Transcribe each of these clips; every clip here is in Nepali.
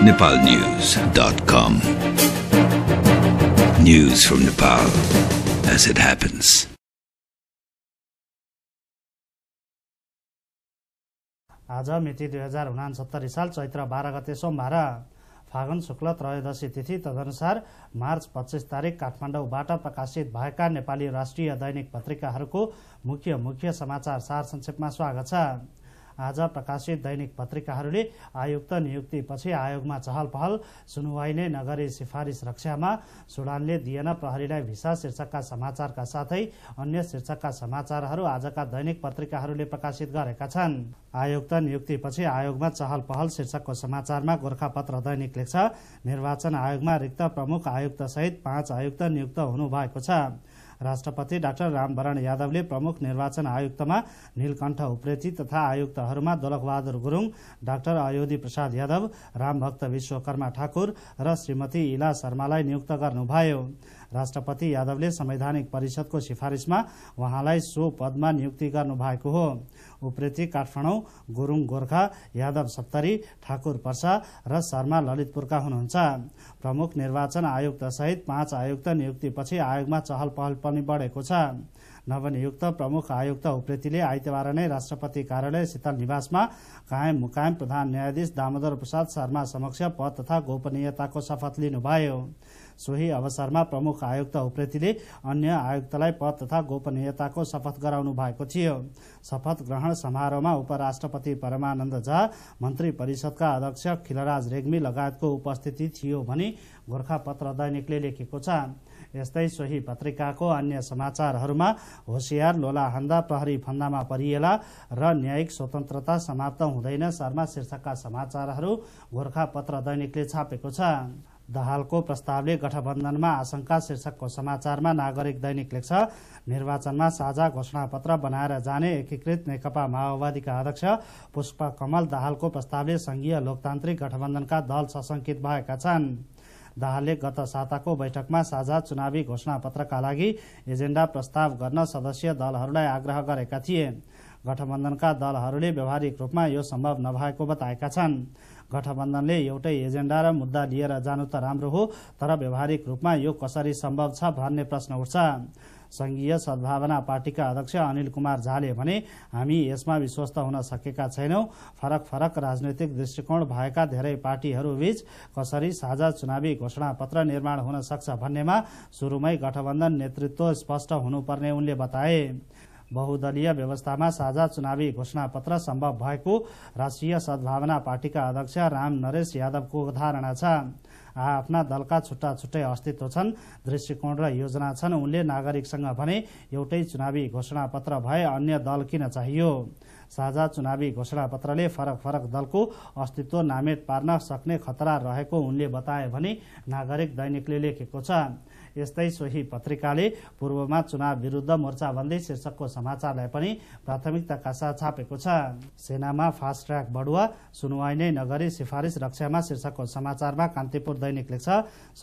nepalnews.com. News from Nepal as it happens. आज मिति दुई हजार उनासत्तरी साल चैत्र बाह्र गते सोमबार फागुन शुक्ल त्रयोदशी तिथि तदनुसार मार्च पच्चिस तारिक काठमाडौँबाट प्रकाशित भएका नेपाली राष्ट्रिय दैनिक पत्रिकाहरूको मुख्य मुख्य समाचार सार संक्षेपमा स्वागत छ आज प्रकाशित दैनिक पत्रिकाहरूले आयुक्त नियुक्तिपछि आयोगमा चहल पहल सुनवाई नै नगरी सिफारिस रक्षामा सुडानले दिएन प्रहरीलाई भिसा शीर्षकका समाचारका साथै अन्य शीर्षकका समाचारहरू आजका दैनिक पत्रिकाहरूले प्रकाशित गरेका छन् आयुक्त नियुक्तिपछि आयोगमा चहल पहल शीर्षकको समाचारमा गोर्खापत्र दैनिक लेख्छ निर्वाचन आयोगमा रिक्त प्रमुख आयुक्त सहित पाँच आयुक्त नियुक्त हुनुभएको छ राष्ट्रपति डाक्टर रामवरण यादवले प्रमुख निर्वाचन आयुक्तमा नीलकण्ठ उप्रेती तथा आयुक्तहरूमा दोलकबहादुर गुरूङ डाक्टर अयोधी प्रसाद यादव रामभक्त विश्वकर्मा ठाकुर र श्रीमती इला शर्मालाई नियुक्त गर्नुभयो राष्ट्रपति यादवले संवैधानिक परिषदको सिफारिसमा उहाँलाई सो पदमा नियुक्ति गर्नु भएको हो उप्रेती काठमाडौँ गुरुङ गोर्खा यादव सप्तरी ठाकुर पर्सा र शर्मा ललितपुरका हुनुहुन्छ प्रमुख निर्वाचन आयुक्त सहित पाँच आयुक्त नियुक्तिपछि आयोगमा चहल पहल पनि बढेको छ नवनियुक्त प्रमुख आयुक्त उप्रेतीले आइतबार नै राष्ट्रपति कार्यालय शीतल निवासमा कायम मुकायम प्रधान न्यायाधीश दामोदर प्रसाद शर्मा समक्ष पद तथा गोपनीयताको शपथ लिनुभयो सोही अवसरमा प्रमुख आयुक्त उप्रेतीले अन्य आयुक्तलाई पद तथा गोपनीयताको शपथ गराउनु भएको थियो शपथ ग्रहण समारोहमा उपराष्ट्रपति परमानन्द झा मन्त्री परिषदका अध्यक्ष खिलराज रेग्मी लगायतको उपस्थिति थियो भने गोर्खापत्र दैनिकले लेखेको छ यस्तै सोही पत्रिकाको अन्य समाचारहरूमा होसियार लोला हन्दा प्रहरी फन्दामा परिएला र न्यायिक स्वतन्त्रता समाप्त हुँदैन शर्मा शीर्षकका समाचारहरू पत्र दैनिकले छापेको छ दहालको प्रस्तावले गठबन्धनमा आशंका शीर्षकको समाचारमा नागरिक दैनिक लेख्छ निर्वाचनमा साझा घोषणापत्र बनाएर जाने एकीकृत नेकपा माओवादीका अध्यक्ष पुष्पकमल दाहालको प्रस्तावले संघीय लोकतान्त्रिक गठबन्धनका दल सशङ्कित भएका छन् दाहालले गत साताको बैठकमा साझा चुनावी घोषणापत्रका लागि एजेन्डा प्रस्ताव गर्न सदस्य दलहरूलाई आग्रह गरेका थिए गठबन्धनका दलहरूले व्यावहारिक रूपमा यो सम्भव नभएको बताएका छन् गठबन्धनले एउटै एजेन्डा र मुद्दा लिएर जानु त राम्रो हो तर व्यावहारिक रूपमा यो कसरी सम्भव छ भन्ने प्रश्न उठ्छ संघीय सद्भावना पार्टीका अध्यक्ष अनिल कुमार झाले भने हामी यसमा विश्वस्त हुन सकेका छैनौं फरक फरक राजनैतिक दृष्टिकोण भएका धेरै पार्टीहरूबीच कसरी साझा चुनावी घोषणापत्र पत्र निर्माण हुन सक्छ भन्नेमा सुरुमै गठबन्धन नेतृत्व स्पष्ट हुनुपर्ने उनले बताए बहुदलीय व्यवस्थामा साझा चुनावी घोषणापत्र सम्भव भएको राष्ट्रिय सद्भावना पार्टीका अध्यक्ष राम नरेश यादवको धारणा छ आफ्ना दलका छुट्टा छुट्टै अस्तित्व छन् दृष्टिकोण र योजना छन् उनले नागरिकसँग भने एउटै चुनावी घोषणापत्र भए अन्य दल किन चाहियो साझा चुनावी घोषणापत्रले फरक फरक दलको अस्तित्व नामेट पार्न सक्ने खतरा रहेको उनले बताए भने नागरिक दैनिकले लेखेको छ यस्तै सोही पत्रिकाले पूर्वमा चुनाव विरुद्ध मोर्चा भन्दै शीर्षकको समाचारलाई पनि प्राथमिकताका साथ छापेको छ सेनामा फास्ट ट्र्याक बढुवा सुनवाई नै नगरी सिफारिस रक्षामा शीर्षकको समाचारमा कान्तिपुर दैनिक लेख्छ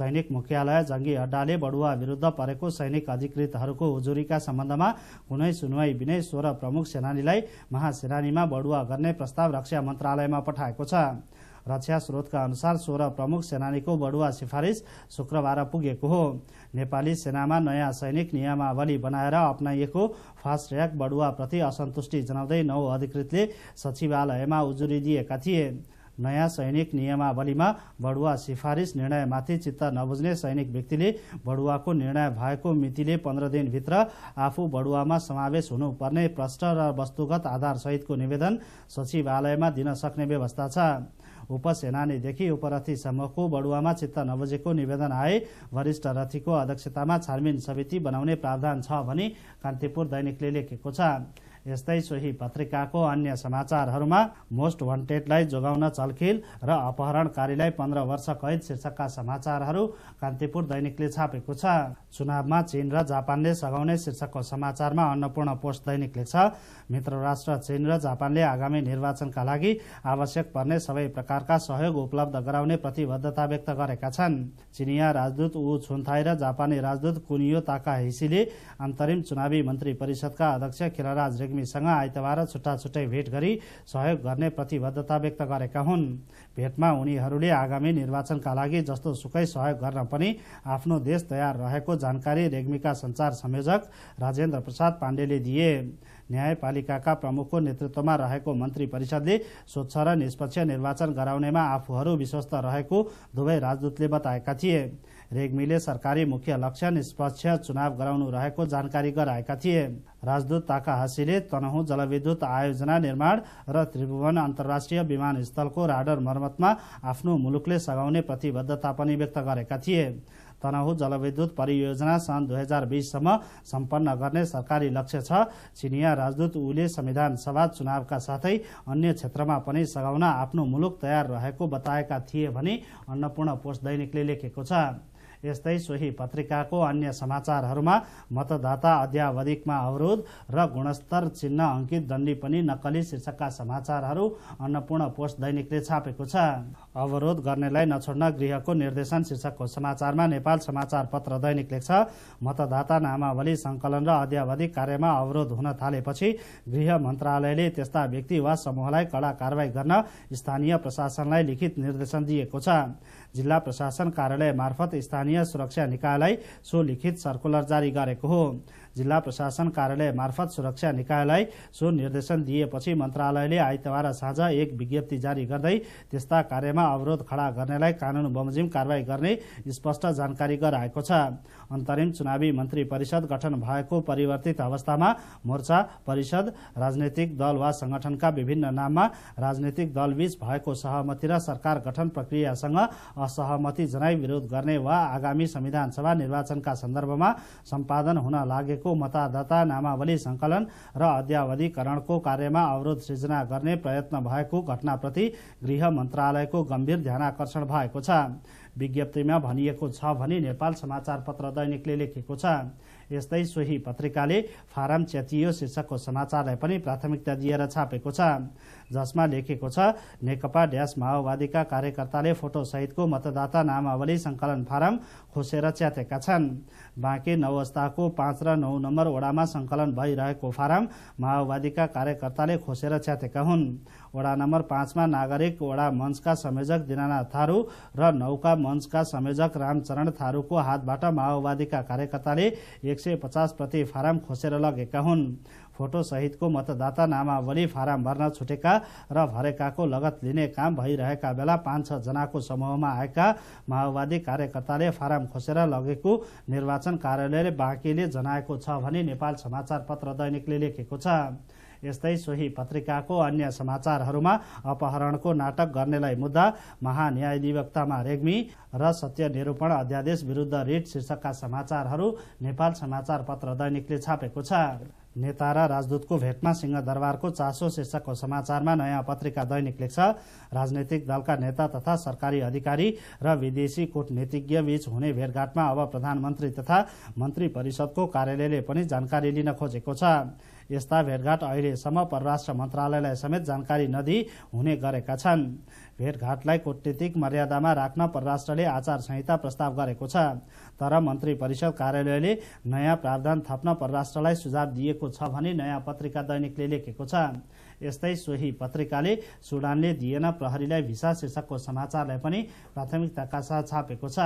सैनिक मुख्यालय जंगी अड्डाले बढुवा विरुद्ध परेको सैनिक अधिकृतहरूको उजुरीका सम्बन्धमा कुनै सुनवाई बिनै सोह्र प्रमुख सेनानीलाई महा सेनानीमा बढुवा गर्ने प्रस्ताव रक्षा मन्त्रालयमा पठाएको छ रक्षा स्रोतका अनुसार सोह्र प्रमुख सेनानीको बढुवा सिफारिस शुक्रबार पुगेको हो नेपाली सेनामा नयाँ सैनिक नियमावली बनाएर अप्नाइएको फास्ट ट्र्याक बढुवाप्रति असन्तुष्टि जनाउँदै नौ अधिकृतले सचिवालयमा उजुरी दिएका थिए नयाँ सैनिक नियमावलीमा बढुवा सिफारिस निर्णयमाथि चित्त नबुझ्ने सैनिक व्यक्तिले बढुवाको निर्णय भएको मितिले पन्ध्र दिनभित्र आफू बढुवामा समावेश हुनुपर्ने प्रष्ट र वस्तुगत आधारसहितको निवेदन सचिवालयमा दिन सक्ने व्यवस्था छ उपसेनानीदेखि उपरथीसम्मको बढुवामा चित्त नबुझेको निवेदन आए वरिष्ठ रथीको अध्यक्षतामा छानबिन समिति बनाउने प्रावधान छ भनी कान्तिपुर दैनिकले लेखेको छ यस्तै सोही पत्रिकाको अन्य समाचारहरूमा मोस्ट वान्टेडलाई जोगाउन चलखेल र अपहरणकारीलाई पन्ध्र वर्ष कैद शीर्षकका समाचारहरू कान्तिपुर दैनिकले छापेको छ चुनावमा चीन र जापानले सघाउने शीर्षकको समाचारमा अन्नपूर्ण पोस्ट दैनिकले छ मित्र राष्ट्र चीन र जापानले आगामी निर्वाचनका लागि आवश्यक पर्ने सबै प्रकारका सहयोग उपलब्ध गराउने प्रतिबद्धता व्यक्त गरेका छन् चिनिया राजदूत ऊ छुन्थाई र जापानी राजदूत कुनियो ताका ताकाहिसीले अन्तरिम चुनावी मन्त्री परिषदका अध्यक्ष खिलराज रेग्मी रेग्मीसँग आइतबार छुट्टा छुट्टै भेट गरी सहयोग गर्ने प्रतिबद्धता व्यक्त गरेका हुन् भेटमा उनीहरूले आगामी निर्वाचनका लागि जस्तो सुकै सहयोग गर्न पनि आफ्नो देश तयार रहेको जानकारी रेग्मीका संचार संयोजक राजेन्द्र प्रसाद पाण्डेले दिए न्यायपालिकाका प्रमुखको नेतृत्वमा रहेको मन्त्री परिषदले स्वच्छ र निष्पक्ष निर्वाचन गराउनेमा आफूहरू विश्वस्त रहेको दुवै राजदूतले बताएका थिए रेग्मीले सरकारी मुख्य लक्ष्य निष्पक्ष चुनाव गराउनु रहेको जानकारी गराएका थिए राजदूत ताकाहासीले तनहुँ जलविद्युत आयोजना निर्माण र त्रिभुवन अन्तर्राष्ट्रिय विमानस्थलको राडर मर्मतमा आफ्नो मुलुकले सघाउने प्रतिबद्धता पनि व्यक्त गरेका थिए तनहु जलविद्युत परियोजना सन् दुई हजार बिससम्म सम्पन्न गर्ने सरकारी लक्ष्य छ चिनिया राजदूत उले संविधान सभा चुनावका साथै अन्य क्षेत्रमा पनि सघाउन आफ्नो मुलुक तयार रहेको बताएका थिए भनी अन्नपूर्ण पोस्ट दैनिकले लेखेको छ यस्तै सोही पत्रिकाको अन्य समाचारहरूमा मतदाता अध्यावधिकमा अवरोध र गुणस्तर चिन्ह अङ्कित दण्डी पनि नक्कली शीर्षकका समाचारहरू अन्नपूर्ण पोस्ट दैनिकले छापेको छ अवरोध गर्नेलाई नछोड्न गृहको निर्देशन शीर्षकको समाचारमा नेपाल समाचार पत्र दैनिक लेख्छ मतदाता नामावली सङ्कलन र अध्यावधिक कार्यमा अवरोध हुन थालेपछि गृह मन्त्रालयले त्यस्ता व्यक्ति वा समूहलाई कडा कारवाही गर्न स्थानीय प्रशासनलाई लिखित निर्देशन दिएको छ जिल्ला प्रशासन कार्यालय मार्फत स्थानीय सुरक्षा निकायलाई सो लिखित सर्कुलर जारी गरेको हो जिल्ला प्रशासन कार्यालय मार्फत सुरक्षा निकायलाई सो निर्देशन दिएपछि मन्त्रालयले आइतबार साँझ एक विज्ञप्ति जारी गर्दै त्यस्ता कार्यमा अवरोध खडा गर्नेलाई कानून बमोजिम कारवाही गर्ने स्पष्ट जानकारी गराएको छ अन्तरिम चुनावी मन्त्री परिषद गठन भएको परिवर्तित अवस्थामा मोर्चा परिषद राजनैतिक दल वा संगठनका विभिन्न नाममा राजनैतिक दलबीच भएको सहमति र सरकार गठन प्रक्रियासँग असहमति जनाई विरोध गर्ने वा आगामी संविधानसभा निर्वाचनका सन्दर्भमा सम्पादन हुन लागेको भएको मतदाता नामावली संकलन र अध्यावधिकरणको कार्यमा अवरोध सृजना गर्ने प्रयत्न भएको घटनाप्रति गृह मन्त्रालयको गम्भीर ध्यानकर्षण भएको छ विज्ञप्तिमा भनिएको छ भनी नेपाल समाचार दैनिकले लेखेको छ यस्तै सोही पत्रिकाले फारम च्यातियो शीर्षकको समाचारलाई पनि प्राथमिकता दिएर छापेको छ जसमा लेखेको छ नेकपा ड्यास माओवादीका कार्यकर्ताले फोटोसहितको मतदाता नामावली संकलन फारम खोसेर च्यातेका छन् बाँके नवस्थाको पाँच र नौ नम्बर वडामा संकलन भइरहेको फारम माओवादीका कार्यकर्ताले खोसेर च्यातेका हुन् वडा नम्बर पाँचमा नागरिक वडा मञ्चका संयोजक दिनानाथ थारू र नौका मञ्चका संयोजक रामचरण थारूको हातबाट माओवादीका कार्यकर्ताले एक एक सय पचास प्रति फारम खोसेर लगेका हुन् फोटोसहितको मतदाता नामावली फारम भर्न छुटेका र भरेकाको लगत लिने काम भइरहेका बेला पाँच छ जनाको समूहमा आएका माओवादी कार्यकर्ताले फारम खोसेर लगेको निर्वाचन कार्यालयले बाँकीले जनाएको छ भनी नेपाल समाचार पत्र दैनिकले लेखेको छ यस्तै सोही पत्रिकाको अन्य समाचारहरूमा अपहरणको नाटक गर्नेलाई मुद्दा महान्यायाधिवक्तामा रेग्मी र सत्य निरूपण अध्यादेश विरुद्ध रिट शीर्षकका समाचारहरू नेपाल समाचार पत्र दैनिकले छापेको छ नेता र राजदूतको भेटमा सिंहदरबारको चासो शीर्षकको समाचारमा नयाँ पत्रिका दैनिक लेख्छ राजनैतिक दलका नेता तथा सरकारी अधिकारी र विदेशी कूटनीतिज्ञ बीच हुने भेटघाटमा अब प्रधानमन्त्री तथा मन्त्री परिषदको कार्यालयले पनि जानकारी लिन खोजेको छ यस्ता भेटघाट अहिलेसम्म परराष्ट्र मन्त्रालयलाई समेत जानकारी नदी हुने गरेका छन् भेटघाटलाई कूटनीतिक मर्यादामा राख्न परराष्ट्रले आचार संहिता प्रस्ताव गरेको छ तर मन्त्री परिषद कार्यालयले नयाँ प्रावधान थप्न परराष्ट्रलाई सुझाव दिएको छ भनी नयाँ पत्रिका दैनिकले लेखेको छ यस्तै सोही पत्रिकाले सुडानले दिएन प्रहरीलाई भिसा शीर्षकको समाचारलाई पनि प्राथमिकताका साथ छापेको छ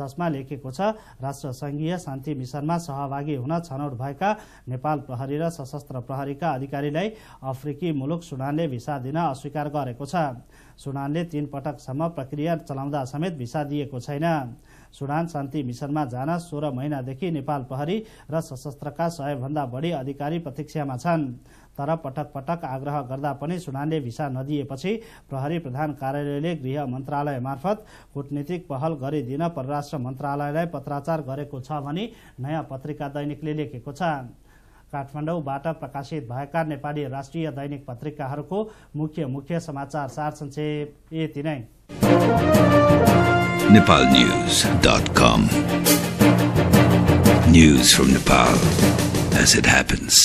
जसमा लेखेको छ राष्ट्रसङ्घीय शान्ति मिसनमा सहभागी हुन छनौट भएका नेपाल प्रहरी र सशस्त्र प्रहरीका अधिकारीलाई अफ्रिकी मुलुक सुडानले भिसा दिन अस्वीकार गरेको छ सुडानले तीन पटकसम्म प्रक्रिया चलाउँदा समेत भिसा दिएको छैन सुडान शान्ति मिसनमा जान सोह्र महिनादेखि नेपाल प्रहरी र सशस्त्रका सयभन्दा बढी अधिकारी प्रतीक्षामा छन् तर पटक पटक आग्रह गर्दा पनि सुनानले भिसा नदिएपछि प्रहरी प्रधान कार्यालयले गृह मन्त्रालय मार्फत कूटनीतिक पहल गरिदिन परराष्ट्र मन्त्रालयलाई पत्राचार गरेको छ भनी नयाँ पत्रिका दैनिकले लेखेको छ काठमाडौँबाट प्रकाशित भएका नेपाली राष्ट्रिय दैनिक पत्रिकाहरूको मुख्य मुख्य समाचार सार संक्षेप यति नै Nepal news dot com news from Nepal as it happens